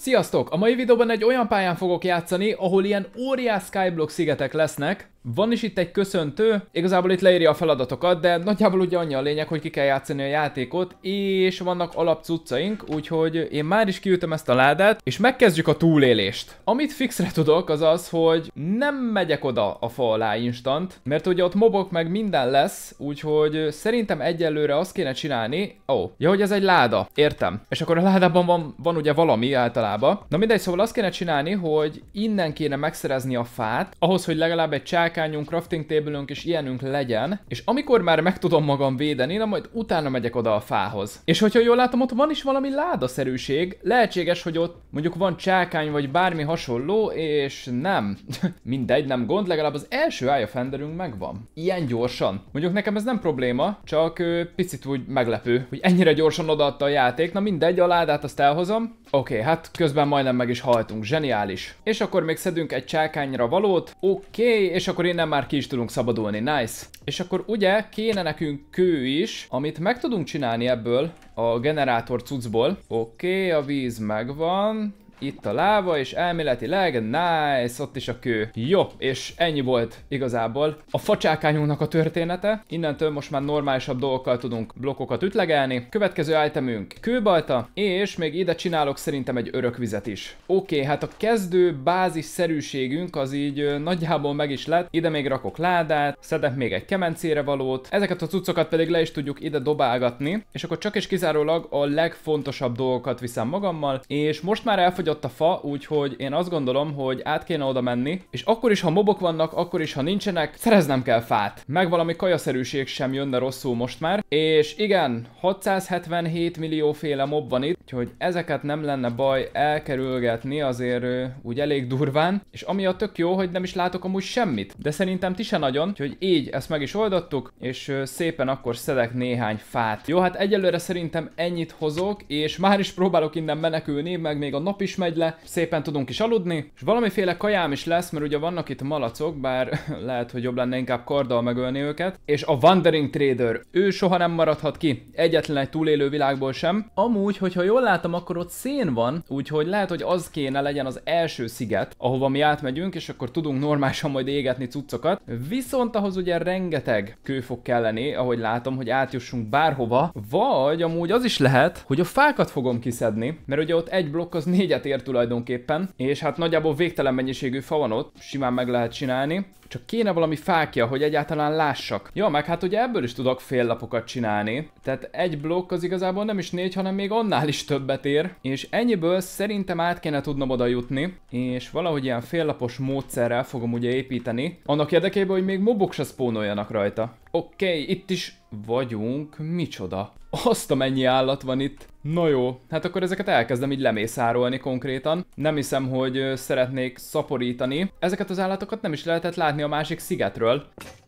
Sziasztok! A mai videóban egy olyan pályán fogok játszani, ahol ilyen óriás skyblock szigetek lesznek, van is itt egy köszöntő, igazából itt leírja a feladatokat, de nagyjából ugye annyi a lényeg, hogy ki kell játszani a játékot, és vannak alapcuccaink, úgyhogy én már is kiütöm ezt a ládát, és megkezdjük a túlélést. Amit fixre tudok, az az, hogy nem megyek oda a fa alá instant, mert ugye ott mobok meg minden lesz, úgyhogy szerintem egyelőre azt kéne csinálni, ó, oh, ja, hogy ez egy láda, értem. És akkor a ládában van, van ugye valami általában. Na mindegy, szóval azt kéne csinálni, hogy innen kéne megszerezni a fát, ahhoz, hogy legalább egy csák pákányunk, crafting table és ilyenünk legyen, és amikor már meg tudom magam védeni, na majd utána megyek oda a fához. És hogyha jól látom, ott van is valami ládaszerűség, lehetséges, hogy ott mondjuk van csákány vagy bármi hasonló, és nem. Mindegy, nem gond, legalább az első ája fenderünk megvan. Ilyen gyorsan. Mondjuk nekem ez nem probléma, csak ö, picit úgy meglepő, hogy ennyire gyorsan odaadta a játék, na mindegy, a ládát azt elhozom. Oké, okay, hát közben majdnem meg is haltunk, zseniális. És akkor még szedünk egy csákányra valót, oké, okay, és akkor akkor innen már ki is tudunk szabadulni. Nice. És akkor ugye kéne nekünk kő is, amit meg tudunk csinálni ebből a generátor cuccból. Oké, okay, a víz megvan. Itt a láva, és elméletileg, nice, ott is a kő. Jó, és ennyi volt igazából a facsákányunknak a története. Innentől most már normálisabb dolgokkal tudunk blokkokat ütlegelni. Következő itemünk kőbalta, és még ide csinálok szerintem egy örökvizet is. Oké, okay, hát a kezdő bázis szerűségünk az így nagyjából meg is lett. Ide még rakok ládát, szedek még egy kemencére valót. Ezeket a cuccokat pedig le is tudjuk ide dobálgatni, és akkor csak és kizárólag a legfontosabb dolgokat viszem magammal, és most már elfogy ott a fa, úgyhogy én azt gondolom, hogy át kéne oda menni, és akkor is, ha mobok vannak, akkor is, ha nincsenek, szereznem kell fát. Meg valami kajaszerűség sem jönne rosszul most már. És igen, 677 millió féle mob van itt, úgyhogy ezeket nem lenne baj elkerülgetni azért úgy elég durván. És ami a tök jó, hogy nem is látok amúgy semmit, de szerintem ti se nagyon, úgyhogy így ezt meg is oldottuk, és szépen akkor szedek néhány fát. Jó, hát egyelőre szerintem ennyit hozok, és már is próbálok innen menekülni, meg még a nap is megy le, szépen tudunk is aludni, és valamiféle kajám is lesz, mert ugye vannak itt malacok, bár lehet, hogy jobb lenne inkább karddal megölni őket, és a Wandering Trader, ő soha nem maradhat ki, egyetlen egy túlélő világból sem. Amúgy, hogyha jól látom, akkor ott szén van, úgyhogy lehet, hogy az kéne legyen az első sziget, ahova mi átmegyünk, és akkor tudunk normálisan majd égetni cuccokat. Viszont ahhoz ugye rengeteg kő fog kelleni, ahogy látom, hogy átjussunk bárhova, vagy amúgy az is lehet, hogy a fákat fogom kiszedni, mert ugye ott egy blokk az négyet tér tulajdonképpen, és hát nagyjából végtelen mennyiségű fa van ott, simán meg lehet csinálni. Csak kéne valami fákja, hogy egyáltalán lássak. Ja, meg hát ugye ebből is tudok fél lapokat csinálni. Tehát egy blokk az igazából nem is négy, hanem még annál is többet ér. És ennyiből szerintem át kéne tudnom oda jutni. És valahogy ilyen féllapos módszerrel fogom ugye építeni. Annak érdekében, hogy még mobok se spónoljanak rajta. Oké, okay, itt is vagyunk, micsoda. Azt a mennyi állat van itt. Na jó, hát akkor ezeket elkezdem így lemészárolni konkrétan. Nem hiszem, hogy szeretnék szaporítani. Ezeket az állatokat nem is lehetett látni a másik szigetről.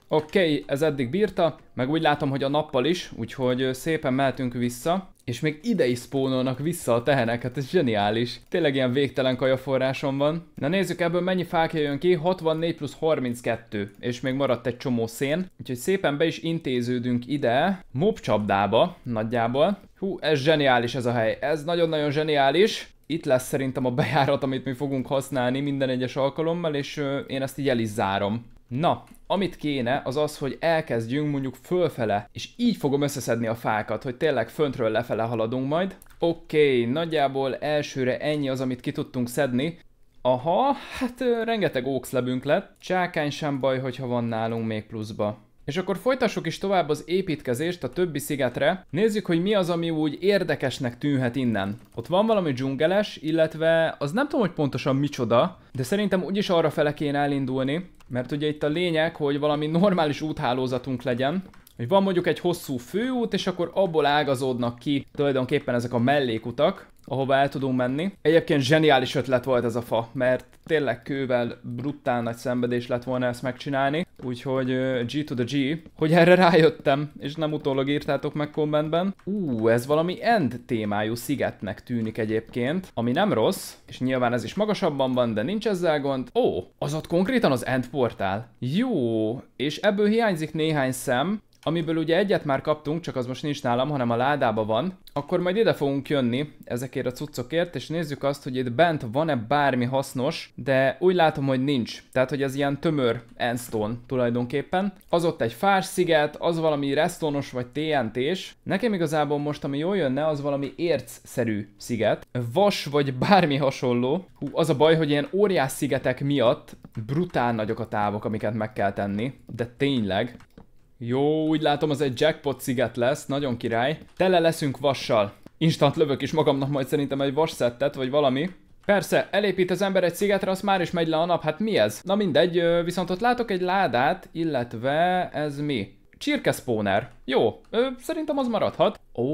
Oké, okay, ez eddig bírta, meg úgy látom, hogy a nappal is, úgyhogy szépen mehetünk vissza. És még ide is spónolnak vissza a tehenek, hát ez zseniális. Tényleg ilyen végtelen kajaforrásom van. Na nézzük ebből mennyi fákja jön ki, 64 plusz 32, és még maradt egy csomó szén. Úgyhogy szépen be is intéződünk ide, mob csapdába nagyjából. Hú, ez zseniális ez a hely, ez nagyon-nagyon zseniális itt lesz szerintem a bejárat, amit mi fogunk használni minden egyes alkalommal, és én ezt így el is zárom. Na, amit kéne, az az, hogy elkezdjünk mondjuk fölfele, és így fogom összeszedni a fákat, hogy tényleg föntről lefele haladunk majd. Oké, okay, nagyjából elsőre ennyi az, amit ki tudtunk szedni. Aha, hát rengeteg ókszlebünk lett. Csákány sem baj, hogyha van nálunk még pluszba. És akkor folytassuk is tovább az építkezést a többi szigetre. Nézzük, hogy mi az, ami úgy érdekesnek tűnhet innen. Ott van valami dzsungeles, illetve az nem tudom, hogy pontosan micsoda, de szerintem úgyis arra fele kéne elindulni, mert ugye itt a lényeg, hogy valami normális úthálózatunk legyen hogy van mondjuk egy hosszú főút, és akkor abból ágazódnak ki tulajdonképpen ezek a mellékutak, ahova el tudunk menni. Egyébként zseniális ötlet volt ez a fa, mert tényleg kővel brutál nagy szenvedés lett volna ezt megcsinálni, úgyhogy G to the G, hogy erre rájöttem, és nem utólag írtátok meg kommentben. Ú, ez valami end témájú szigetnek tűnik egyébként, ami nem rossz, és nyilván ez is magasabban van, de nincs ezzel gond. Ó, az ott konkrétan az end portál. Jó, és ebből hiányzik néhány szem, amiből ugye egyet már kaptunk, csak az most nincs nálam, hanem a ládába van, akkor majd ide fogunk jönni ezekért a cuccokért, és nézzük azt, hogy itt bent van-e bármi hasznos, de úgy látom, hogy nincs. Tehát, hogy ez ilyen tömör endstone tulajdonképpen. Az ott egy fás sziget, az valami restonos vagy TNT-s. Nekem igazából most, ami jól jönne, az valami érc-szerű sziget. Vas vagy bármi hasonló. Hú, az a baj, hogy ilyen óriás szigetek miatt brutál nagyok a távok, amiket meg kell tenni. De tényleg. Jó, úgy látom az egy jackpot sziget lesz, nagyon király. Tele leszünk vassal. Instant lövök is magamnak majd szerintem egy vas szettet vagy valami. Persze, elépít az ember egy szigetre, az már is megy le a nap, hát mi ez? Na mindegy, viszont ott látok egy ládát, illetve ez mi? spawner. Jó, ö, szerintem az maradhat. Ó,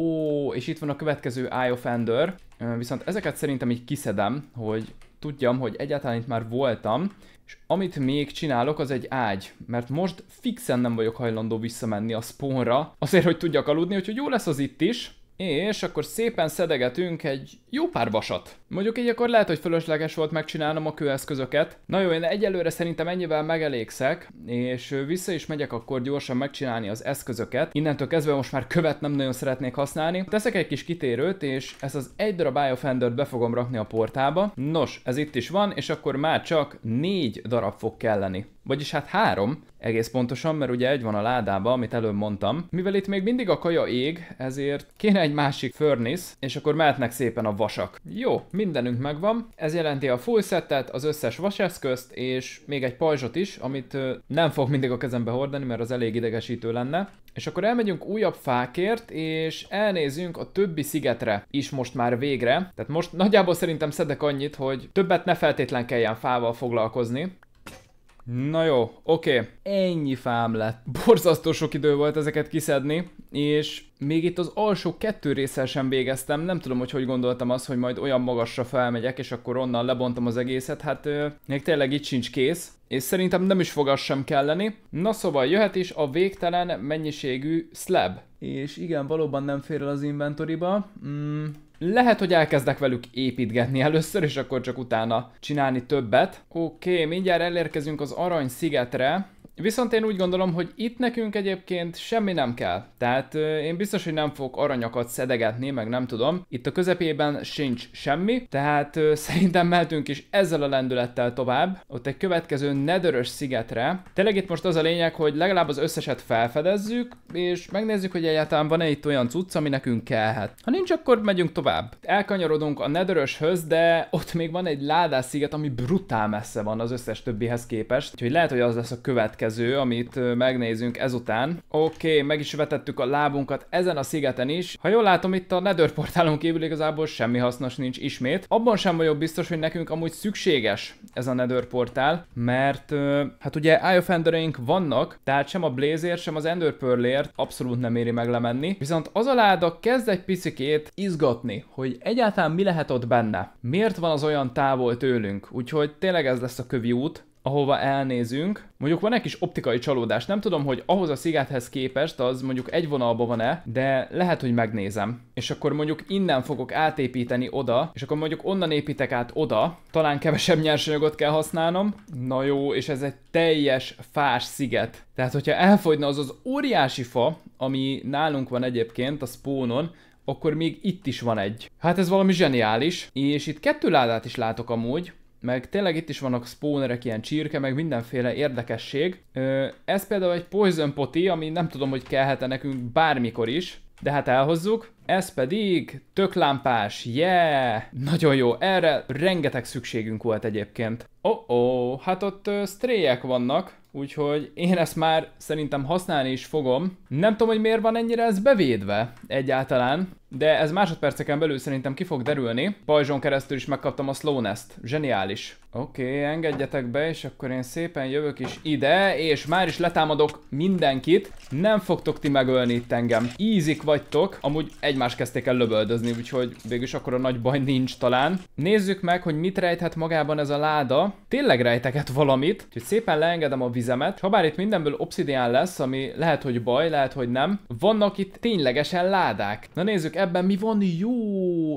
és itt van a következő Eye of Ender. Ö, viszont ezeket szerintem így kiszedem, hogy tudjam, hogy egyáltalán itt már voltam, és amit még csinálok, az egy ágy, mert most fixen nem vagyok hajlandó visszamenni a spawnra, azért, hogy tudjak aludni, úgyhogy jó lesz az itt is, és akkor szépen szedegetünk egy jó pár vasat. Mondjuk így akkor lehet, hogy fölösleges volt megcsinálnom a kőeszközöket. Na jó, én egyelőre szerintem ennyivel megelégszek, és vissza is megyek akkor gyorsan megcsinálni az eszközöket. Innentől kezdve most már követ nem nagyon szeretnék használni. Teszek egy kis kitérőt, és ezt az egy darab Biofender-t be fogom rakni a portába. Nos, ez itt is van, és akkor már csak négy darab fog kelleni. Vagyis hát három, egész pontosan, mert ugye egy van a ládába, amit előbb mondtam. Mivel itt még mindig a kaja ég, ezért kéne egy másik furnace, és akkor mehetnek szépen a vasak. Jó, mindenünk megvan. Ez jelenti a full setet, az összes vaseszközt, és még egy pajzsot is, amit ö, nem fog mindig a kezembe hordani, mert az elég idegesítő lenne. És akkor elmegyünk újabb fákért, és elnézünk a többi szigetre is most már végre. Tehát most nagyjából szerintem szedek annyit, hogy többet ne feltétlen kelljen fával foglalkozni. Na jó, oké, okay. ennyi fám lett. Borzasztó sok idő volt ezeket kiszedni, és még itt az alsó kettő részsel sem végeztem, nem tudom, hogy hogy gondoltam azt, hogy majd olyan magasra felmegyek, és akkor onnan lebontom az egészet, hát ö, még tényleg itt sincs kész, és szerintem nem is fog sem kelleni. Na szóval jöhet is a végtelen mennyiségű slab. És igen, valóban nem fér el az inventoriba. Mm, lehet, hogy elkezdek velük építgetni először, és akkor csak utána csinálni többet. Oké, okay, mindjárt elérkezünk az Arany szigetre. Viszont én úgy gondolom, hogy itt nekünk egyébként semmi nem kell. Tehát én biztos, hogy nem fogok aranyakat szedegetni, meg nem tudom. Itt a közepében sincs semmi, tehát szerintem mehetünk is ezzel a lendülettel tovább. Ott egy következő nedörös szigetre. Tényleg itt most az a lényeg, hogy legalább az összeset felfedezzük, és megnézzük, hogy egyáltalán van-e itt olyan cucc, ami nekünk kellhet. Ha nincs, akkor megyünk tovább. Elkanyarodunk a nedöröshöz, de ott még van egy ládás sziget, ami brutál messze van az összes többihez képest. Úgyhogy lehet, hogy az lesz a következő következő, amit megnézünk ezután. Oké, okay, meg is vetettük a lábunkat ezen a szigeten is. Ha jól látom, itt a Nether portálon kívül igazából semmi hasznos nincs ismét. Abban sem vagyok biztos, hogy nekünk amúgy szükséges ez a Nether portál, mert hát ugye Eye of vannak, tehát sem a Blazer, sem az Ender Pearlért abszolút nem éri meg lemenni. Viszont az a láda kezd egy picikét izgatni, hogy egyáltalán mi lehet ott benne. Miért van az olyan távol tőlünk? Úgyhogy tényleg ez lesz a kövi út ahova elnézünk. Mondjuk van egy kis optikai csalódás, nem tudom, hogy ahhoz a szigethez képest az mondjuk egy vonalba van-e, de lehet, hogy megnézem. És akkor mondjuk innen fogok átépíteni oda, és akkor mondjuk onnan építek át oda, talán kevesebb nyersanyagot kell használnom. Na jó, és ez egy teljes fás sziget. Tehát, hogyha elfogyna az az óriási fa, ami nálunk van egyébként a spónon, akkor még itt is van egy. Hát ez valami zseniális, és itt kettő ládát is látok amúgy, meg tényleg itt is vannak spawnerek, ilyen csirke, meg mindenféle érdekesség. Ez például egy poison poti, ami nem tudom, hogy kellhet -e nekünk bármikor is, de hát elhozzuk. Ez pedig töklámpás, yeah! Nagyon jó, erre rengeteg szükségünk volt egyébként. Oh -oh, hát ott sztréjek vannak, úgyhogy én ezt már szerintem használni is fogom. Nem tudom, hogy miért van ennyire ez bevédve egyáltalán de ez másodperceken belül szerintem ki fog derülni. Pajzson keresztül is megkaptam a Slownest. Zseniális. Oké, okay, engedjetek be, és akkor én szépen jövök is ide, és már is letámadok mindenkit. Nem fogtok ti megölni itt engem. Ízik vagytok, amúgy egymás kezdték el löböldözni, úgyhogy végülis akkor a nagy baj nincs talán. Nézzük meg, hogy mit rejthet magában ez a láda. Tényleg rejteket valamit, úgyhogy szépen leengedem a vizemet. Habár itt mindenből obszidián lesz, ami lehet, hogy baj, lehet, hogy nem. Vannak itt ténylegesen ládák. Na nézzük ebben mi van jó?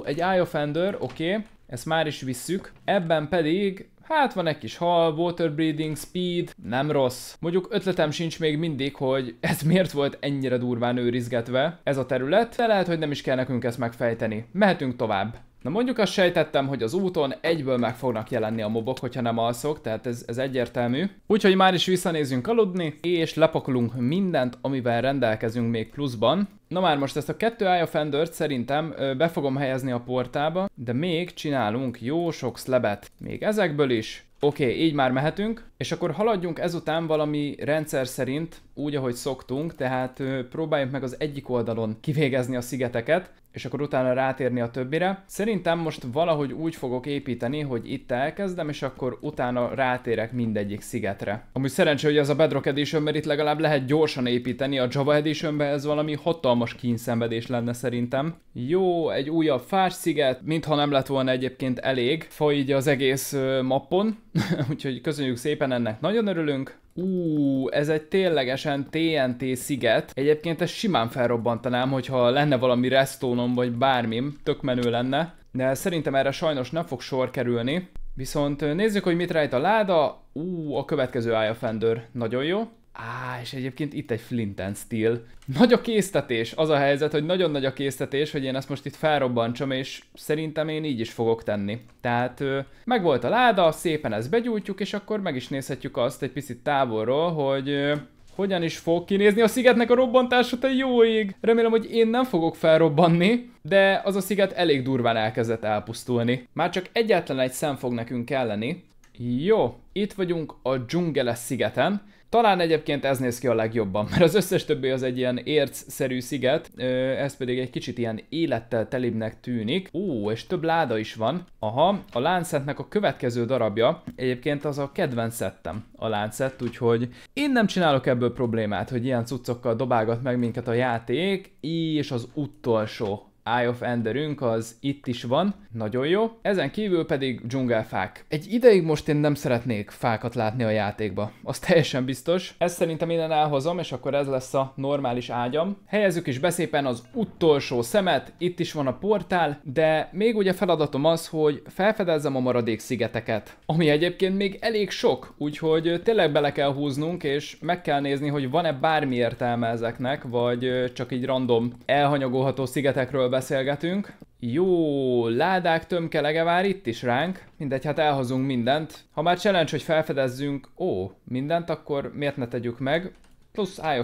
Egy Eye of oké, okay. ezt már is visszük. Ebben pedig Hát van egy kis hal, water breathing, speed, nem rossz. Mondjuk ötletem sincs még mindig, hogy ez miért volt ennyire durván őrizgetve ez a terület, de lehet, hogy nem is kell nekünk ezt megfejteni. Mehetünk tovább. Na mondjuk azt sejtettem, hogy az úton egyből meg fognak jelenni a mobok, hogyha nem alszok, tehát ez, ez egyértelmű. Úgyhogy már is visszanézünk aludni, és lepakolunk mindent, amivel rendelkezünk még pluszban. Na már most ezt a kettő Eye of Endert szerintem be fogom helyezni a portába, de még csinálunk jó sok szlebet. Még ezekből is. Oké, okay, így már mehetünk, és akkor haladjunk ezután valami rendszer szerint, úgy ahogy szoktunk, tehát próbáljuk meg az egyik oldalon kivégezni a szigeteket, és akkor utána rátérni a többire. Szerintem most valahogy úgy fogok építeni, hogy itt elkezdem, és akkor utána rátérek mindegyik szigetre. Amúgy szerencsé, hogy ez a Bedrock Edition, mert itt legalább lehet gyorsan építeni, a Java edition ez valami hatalmas kínszenvedés lenne szerintem. Jó, egy újabb fás sziget, mintha nem lett volna egyébként elég, fa így az egész mappon, úgyhogy köszönjük szépen ennek, nagyon örülünk, Ú, ez egy ténylegesen TNT sziget. Egyébként ezt simán felrobbantanám, hogyha lenne valami resztónom vagy bármim, tök menő lenne. De szerintem erre sajnos nem fog sor kerülni. Viszont nézzük, hogy mit rejt a láda. Ú, a következő állja fendőr. Nagyon jó. Á, és egyébként itt egy Flint and Steel. Nagy a késztetés, az a helyzet, hogy nagyon nagy a késztetés, hogy én ezt most itt felrobbantsam, és szerintem én így is fogok tenni. Tehát meg volt a láda, szépen ezt begyújtjuk, és akkor meg is nézhetjük azt egy picit távolról, hogy hogyan is fog kinézni a szigetnek a robbantása, te jó ég! Remélem, hogy én nem fogok felrobbanni, de az a sziget elég durván elkezdett elpusztulni. Már csak egyetlen egy szem fog nekünk kelleni. Jó, itt vagyunk a dzsungeles szigeten, talán egyébként ez néz ki a legjobban, mert az összes többi az egy ilyen érc-szerű sziget, ez pedig egy kicsit ilyen élettel telibnek tűnik. Ó, és több láda is van. Aha, a láncetnek a következő darabja, egyébként az a kedvenc szettem, a láncet, úgyhogy én nem csinálok ebből problémát, hogy ilyen cuccokkal dobálgat meg minket a játék, és az utolsó Eye of Enderünk az itt is van, nagyon jó. Ezen kívül pedig dzsungelfák. Egy ideig most én nem szeretnék fákat látni a játékba, az teljesen biztos. Ezt szerintem innen elhozom, és akkor ez lesz a normális ágyam. Helyezzük is beszépen az utolsó szemet, itt is van a portál, de még ugye feladatom az, hogy felfedezzem a maradék szigeteket, ami egyébként még elég sok, úgyhogy tényleg bele kell húznunk, és meg kell nézni, hogy van-e bármi értelme ezeknek, vagy csak így random elhanyagolható szigetekről beszélgetünk. Jó, ládák tömkelege vár itt is ránk. Mindegy, hát elhozunk mindent. Ha már challenge, hogy felfedezzünk, ó, mindent, akkor miért ne tegyük meg? Plusz Eye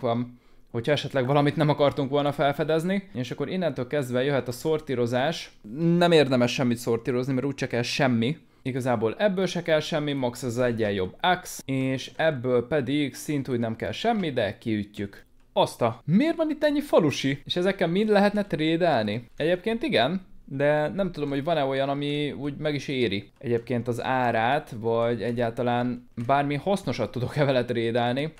van, hogyha esetleg valamit nem akartunk volna felfedezni. És akkor innentől kezdve jöhet a szortírozás. Nem érdemes semmit szortírozni, mert úgyse kell semmi. Igazából ebből se kell semmi, max az egyen jobb axe, és ebből pedig szintúgy nem kell semmi, de kiütjük azt a, miért van itt ennyi falusi? És ezekkel mind lehetne trédelni? Egyébként igen, de nem tudom, hogy van-e olyan, ami úgy meg is éri egyébként az árát, vagy egyáltalán bármi hasznosat tudok-e vele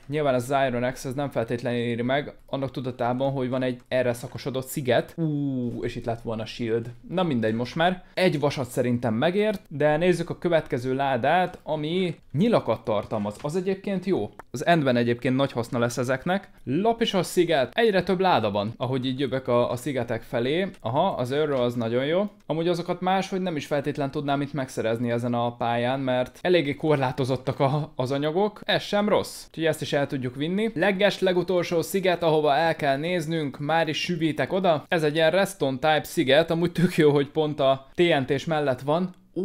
Nyilván az Iron X ez nem feltétlenül éri meg, annak tudatában, hogy van egy erre szakosodott sziget. Ú, és itt lett volna shield. Na mindegy most már. Egy vasat szerintem megért, de nézzük a következő ládát, ami nyilakat tartalmaz. Az egyébként jó. Az endben egyébként nagy haszna lesz ezeknek. Lap is a sziget. Egyre több láda van, ahogy így jövök a, a szigetek felé. Aha, az őrről az nagyon nagyon jó. Amúgy azokat máshogy nem is feltétlen tudnám itt megszerezni ezen a pályán, mert eléggé korlátozottak a, az anyagok. Ez sem rossz, úgyhogy ezt is el tudjuk vinni. Legges legutolsó sziget, ahova el kell néznünk, már is süvítek oda. Ez egy ilyen Reston Type sziget, amúgy tök jó, hogy pont a TNT-s mellett van. Ó,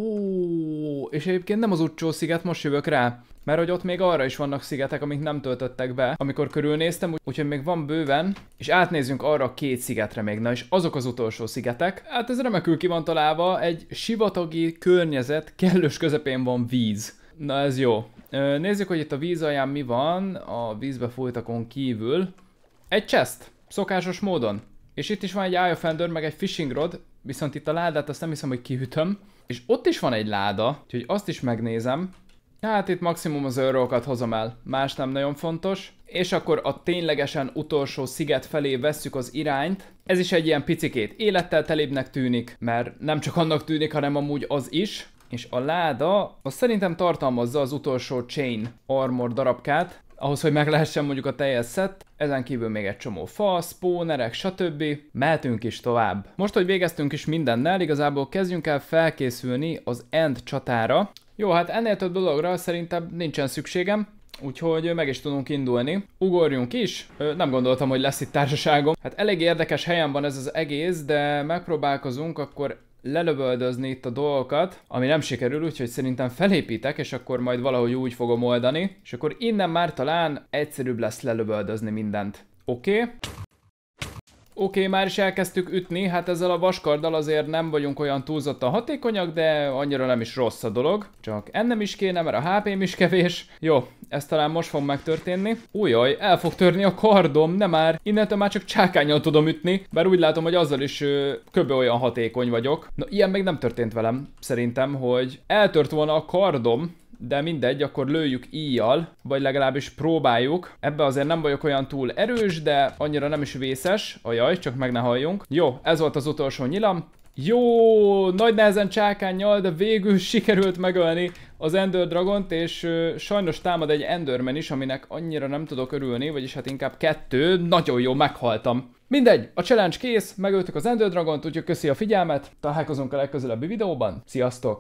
és egyébként nem az utcsó sziget, most jövök rá. Mert hogy ott még arra is vannak szigetek, amik nem töltöttek be, amikor körülnéztem, úgyhogy még van bőven, és átnézzünk arra a két szigetre még, na és azok az utolsó szigetek. Hát ez remekül ki van találva, egy sivatagi környezet kellős közepén van víz. Na ez jó. Nézzük, hogy itt a víz alján mi van, a vízbe folytakon kívül. Egy chest, szokásos módon. És itt is van egy Eye Fender, meg egy Fishing Rod, viszont itt a ládát azt nem hiszem, hogy kihütöm. És ott is van egy láda, úgyhogy azt is megnézem. Hát itt maximum az őrókat hozom el, más nem nagyon fontos. És akkor a ténylegesen utolsó sziget felé vesszük az irányt. Ez is egy ilyen picikét élettel telébbnek tűnik, mert nem csak annak tűnik, hanem amúgy az is. És a láda, az szerintem tartalmazza az utolsó chain armor darabkát, ahhoz, hogy meg lehessen mondjuk a teljes szett, ezen kívül még egy csomó fa, spawnerek, stb. Mehetünk is tovább. Most, hogy végeztünk is mindennel, igazából kezdjünk el felkészülni az end csatára, jó, hát ennél több dologra szerintem nincsen szükségem, úgyhogy meg is tudunk indulni. Ugorjunk is, nem gondoltam, hogy lesz itt társaságom. Hát elég érdekes helyen van ez az egész, de megpróbálkozunk, akkor lelövöldözni itt a dolgokat, ami nem sikerül, úgyhogy szerintem felépítek, és akkor majd valahogy úgy fogom oldani, és akkor innen már talán egyszerűbb lesz lelövöldözni mindent. Oké? Okay. Oké, okay, már is elkezdtük ütni, hát ezzel a vaskarddal azért nem vagyunk olyan túlzottan hatékonyak, de annyira nem is rossz a dolog. Csak ennem is kéne, mert a HP-m is kevés. Jó, ez talán most fog megtörténni. Újaj, el fog törni a kardom, nem már. Innentől már csak csákányon tudom ütni, bár úgy látom, hogy azzal is köbben olyan hatékony vagyok. Na, ilyen még nem történt velem, szerintem, hogy eltört volna a kardom, de mindegy, akkor lőjük íjjal, vagy legalábbis próbáljuk. Ebbe azért nem vagyok olyan túl erős, de annyira nem is vészes. Ajaj, csak meg ne halljunk. Jó, ez volt az utolsó nyilam. Jó, nagy nehezen csákányjal, de végül sikerült megölni az Ender Dragont, és ö, sajnos támad egy Enderman is, aminek annyira nem tudok örülni, vagyis hát inkább kettő, nagyon jó, meghaltam. Mindegy, a challenge kész, megöltük az Ender Dragont, úgyhogy köszi a figyelmet, találkozunk a legközelebbi videóban, sziasztok!